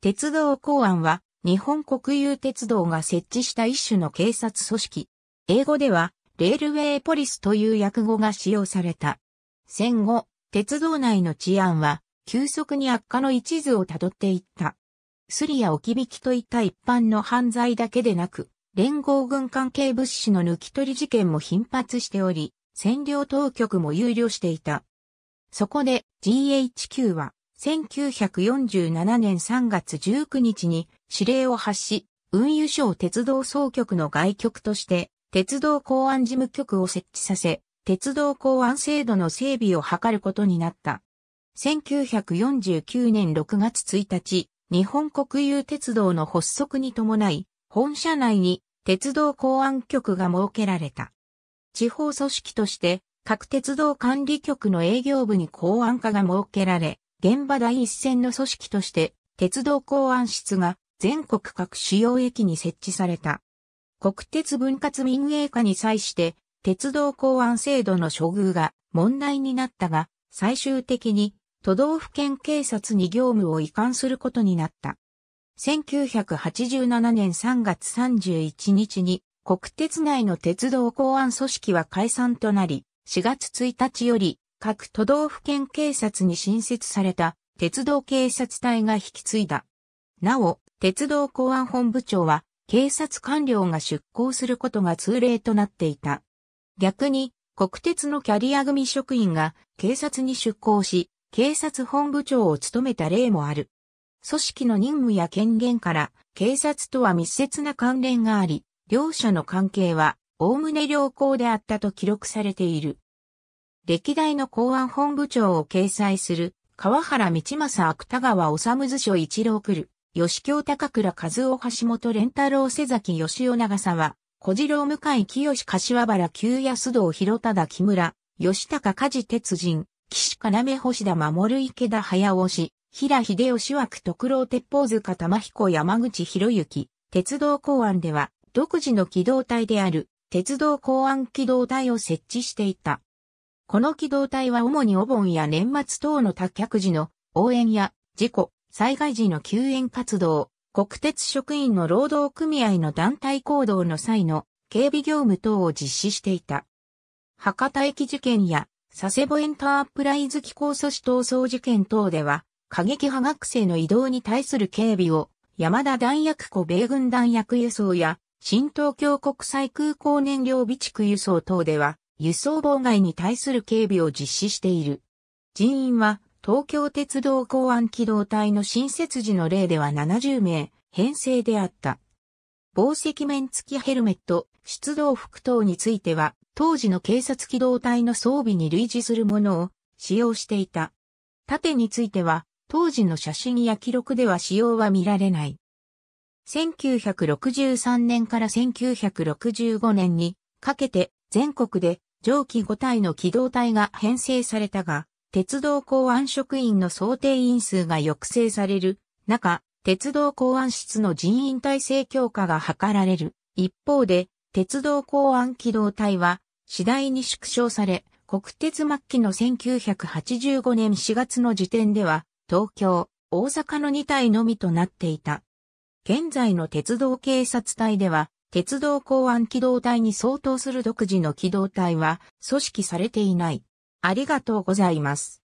鉄道公安は日本国有鉄道が設置した一種の警察組織。英語ではレールウェイポリスという訳語が使用された。戦後、鉄道内の治安は急速に悪化の一途をたどっていった。スリや置き引きといった一般の犯罪だけでなく、連合軍関係物資の抜き取り事件も頻発しており、占領当局も憂慮していた。そこで GHQ は1947年3月19日に指令を発し、運輸省鉄道総局の外局として、鉄道公安事務局を設置させ、鉄道公安制度の整備を図ることになった。1949年6月1日、日本国有鉄道の発足に伴い、本社内に鉄道公安局が設けられた。地方組織として、各鉄道管理局の営業部に公安課が設けられ、現場第一線の組織として、鉄道公安室が全国各主要駅に設置された。国鉄分割民営化に際して、鉄道公安制度の処遇が問題になったが、最終的に都道府県警察に業務を移管することになった。1987年3月31日に国鉄内の鉄道公安組織は解散となり、4月1日より各都道府県警察に新設された鉄道警察隊が引き継いだ。なお、鉄道公安本部長は警察官僚が出向することが通例となっていた。逆に、国鉄のキャリア組職員が警察に出向し、警察本部長を務めた例もある。組織の任務や権限から警察とは密接な関連があり、両者の関係は、おおむね良好であったと記録されている。歴代の公安本部長を掲載する、川原道正芥川治図書一郎来る、吉京高倉和夫橋本連太郎瀬崎義夫長沢、小次郎向井清柏原旧安藤広忠木村、吉高梶哲人、岸金目星田守池田早押し、平秀吉枠徳郎鉄砲塚玉彦山口博之、鉄道公安では、独自の機動隊である、鉄道公安機動隊を設置していた。この機動隊は主にお盆や年末等の脱却時の応援や事故、災害時の救援活動、国鉄職員の労働組合の団体行動の際の警備業務等を実施していた。博多駅事件や佐世保エンタープライズ機構組織闘争事件等では、過激派学生の移動に対する警備を山田弾薬庫米軍弾薬輸送や新東京国際空港燃料備蓄輸送等では、輸送妨害に対する警備を実施している。人員は東京鉄道公安機動隊の新設時の例では70名編成であった。防石面付きヘルメット、出動服等については、当時の警察機動隊の装備に類似するものを使用していた。盾については、当時の写真や記録では使用は見られない。1963年から1965年にかけて全国で蒸気5体の機動隊が編成されたが、鉄道公安職員の想定員数が抑制される中、鉄道公安室の人員体制強化が図られる。一方で、鉄道公安機動隊は次第に縮小され、国鉄末期の1985年4月の時点では、東京、大阪の2体のみとなっていた。現在の鉄道警察隊では、鉄道公安機動隊に相当する独自の機動隊は組織されていない。ありがとうございます。